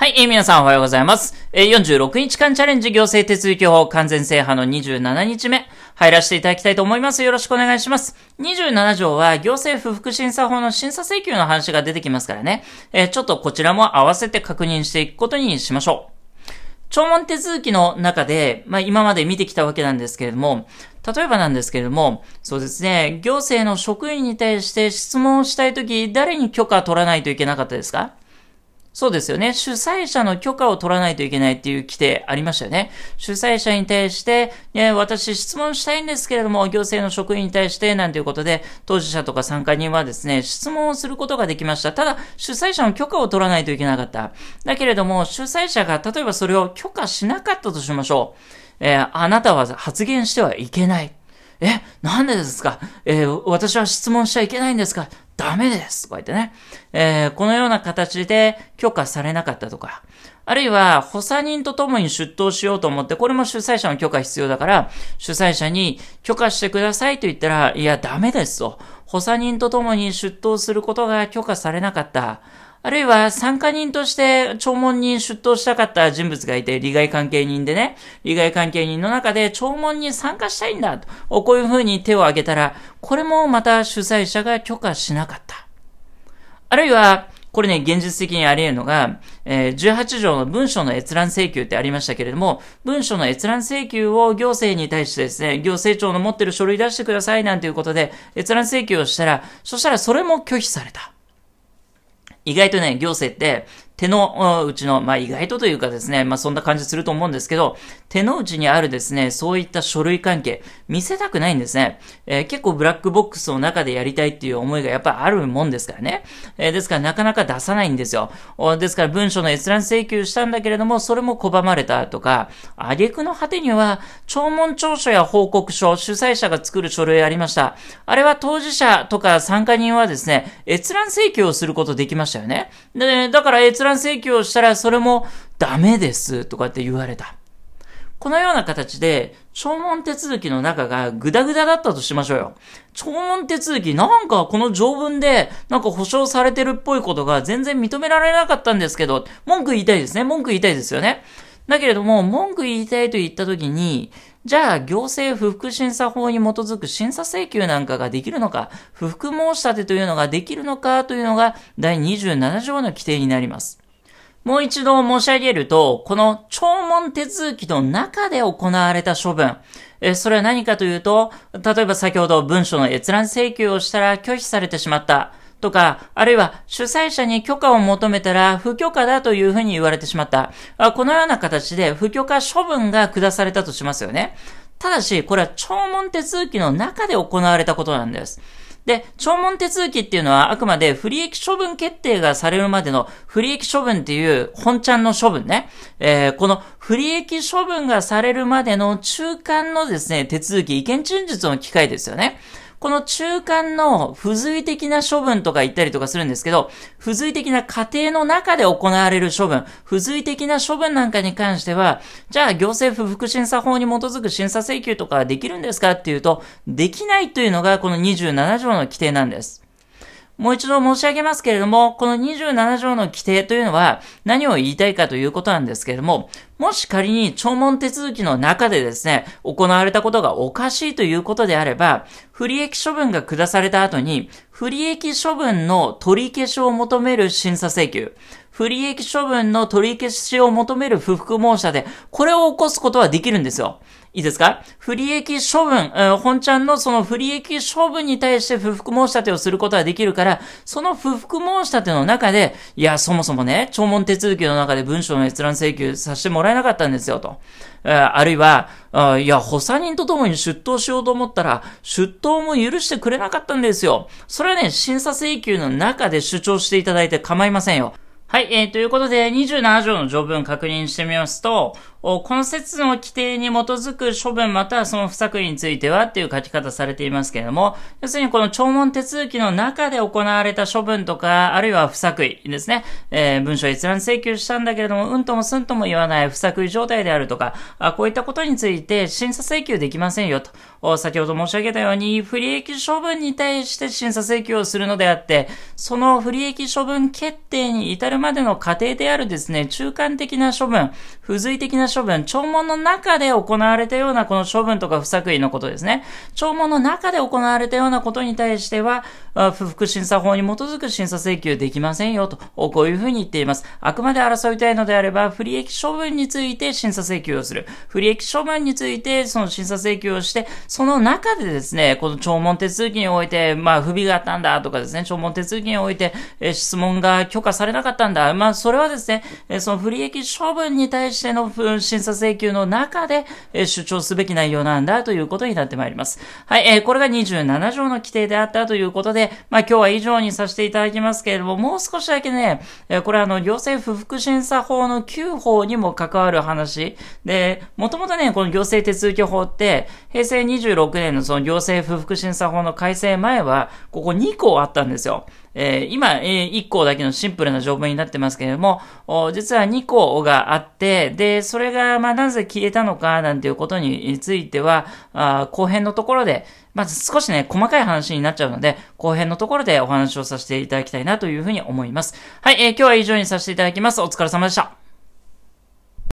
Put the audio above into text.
はい、えー、皆さんおはようございます。えー、46日間チャレンジ行政手続き法完全制覇の27日目、入らせていただきたいと思います。よろしくお願いします。27条は行政不服審査法の審査請求の話が出てきますからね、えー、ちょっとこちらも合わせて確認していくことにしましょう。聴聞手続きの中で、まあ、今まで見てきたわけなんですけれども、例えばなんですけれども、そうですね、行政の職員に対して質問をしたいとき、誰に許可取らないといけなかったですかそうですよね。主催者の許可を取らないといけないっていう規定ありましたよね。主催者に対して、ね、私質問したいんですけれども、行政の職員に対して、なんていうことで、当事者とか参加人はですね、質問をすることができました。ただ、主催者の許可を取らないといけなかった。だけれども、主催者が、例えばそれを許可しなかったとしましょう。えー、あなたは発言してはいけない。え、なんでですかえー、私は質問しちゃいけないんですかダメですとか言ってね、えー、このような形で許可されなかったとか、あるいは、補佐人と共に出頭しようと思って、これも主催者の許可必要だから、主催者に許可してくださいと言ったら、いや、ダメですと。補佐人と共に出頭することが許可されなかった。あるいは参加人として弔問に出頭したかった人物がいて、利害関係人でね、利害関係人の中で弔問に参加したいんだと、こういうふうに手を挙げたら、これもまた主催者が許可しなかった。あるいは、これね、現実的にあり得るのが、えー、18条の文書の閲覧請求ってありましたけれども、文書の閲覧請求を行政に対してですね、行政庁の持ってる書類出してくださいなんていうことで、閲覧請求をしたら、そしたらそれも拒否された。意外とね、行政って手のうちの、まあ、意外とというかですね、まあ、そんな感じすると思うんですけど、手の内にあるですね、そういった書類関係、見せたくないんですね。えー、結構ブラックボックスの中でやりたいっていう思いがやっぱあるもんですからね。えー、ですからなかなか出さないんですよ。ですから文書の閲覧請求したんだけれども、それも拒まれたとか、挙句の果てには、聴聞調書や報告書、主催者が作る書類ありました。あれは当事者とか参加人はですね、閲覧請求をすることできましたよね。で、だから閲覧卵請求をしたらそれもダメですとかって言われた。このような形で、聴聞手続きの中がグダグダだったとしましょうよ。聴聞手続き、なんかこの条文で、なんか保証されてるっぽいことが全然認められなかったんですけど、文句言いたいですね。文句言いたいですよね。だけれども、文句言いたいと言ったときに、じゃあ、行政不服審査法に基づく審査請求なんかができるのか、不服申し立てというのができるのかというのが、第27条の規定になります。もう一度申し上げると、この聴聞手続きの中で行われた処分、えそれは何かというと、例えば先ほど文書の閲覧請求をしたら拒否されてしまった。とか、あるいは主催者に許可を求めたら不許可だというふうに言われてしまった。このような形で不許可処分が下されたとしますよね。ただし、これは聴聞手続きの中で行われたことなんです。で、聴聞手続きっていうのはあくまで不利益処分決定がされるまでの不利益処分っていう本ちゃんの処分ね。えー、この不利益処分がされるまでの中間のですね、手続き、意見陳述の機会ですよね。この中間の付随的な処分とか言ったりとかするんですけど、付随的な過程の中で行われる処分、付随的な処分なんかに関しては、じゃあ行政不服審査法に基づく審査請求とかできるんですかっていうと、できないというのがこの27条の規定なんです。もう一度申し上げますけれども、この27条の規定というのは何を言いたいかということなんですけれども、もし仮に聴聞手続きの中でですね、行われたことがおかしいということであれば、不利益処分が下された後に、不利益処分の取り消しを求める審査請求。不利益処分の取り消しを求める不服申し立て、これを起こすことはできるんですよ。いいですか不利益処分、えー、本ちゃんのその不利益処分に対して不服申し立てをすることはできるから、その不服申し立ての中で、いや、そもそもね、聴聞手続きの中で文書の閲覧請求させてもらえなかったんですよ、と。えー、あるいは、いや、補佐人と共に出頭しようと思ったら、出頭も許してくれなかったんですよ。それはね、審査請求の中で主張していただいて構いませんよ。はい、えー、ということで、27条の条文確認してみますと、お、この規定に基づく処分またはその不作為についてはっていう書き方されていますけれども、要するにこの聴聞手続きの中で行われた処分とか、あるいは不作為ですね、えー、文書閲覧請求したんだけれども、うんともすんとも言わない不作為状態であるとか、あこういったことについて審査請求できませんよと。先ほど申し上げたように、不利益処分に対して審査請求をするのであって、その不利益処分決定に至るまでの過程であるですね、中間的な処分、付随的な処分、弔問の中で行われたようなこの処分とか不作為のことですね。弔問の中で行われたようなことに対しては、不服審査法に基づく審査請求できませんよと、こういうふうに言っています。あくまで争いたいのであれば、不利益処分について審査請求をする。不利益処分について、その審査請求をして、その中でですね、この聴聞手続きにおいて、まあ、不備があったんだとかですね、聴聞手続きにおいて、え質問が許可されなかったんだ。まあ、それはですね、えその不利益処分に対しての審査請求の中で、え主張すべき内容なんだということになってまいります。はい、えこれが27条の規定であったということで、まあ、今日は以上にさせていただきますけれども、もう少しだけね、えこれあの、行政不服審査法の9法にも関わる話で、もともとね、この行政手続き法って、平成26年のその行政不服審査法の改正前は、ここ2項あったんですよ。えー、今、えー、1項だけのシンプルな条文になってますけれども、実は2項があって、で、それが、まあ、なぜ消えたのか、なんていうことについては、あ後編のところで、まず少しね、細かい話になっちゃうので、後編のところでお話をさせていただきたいなというふうに思います。はい、えー、今日は以上にさせていただきます。お疲れ様でした。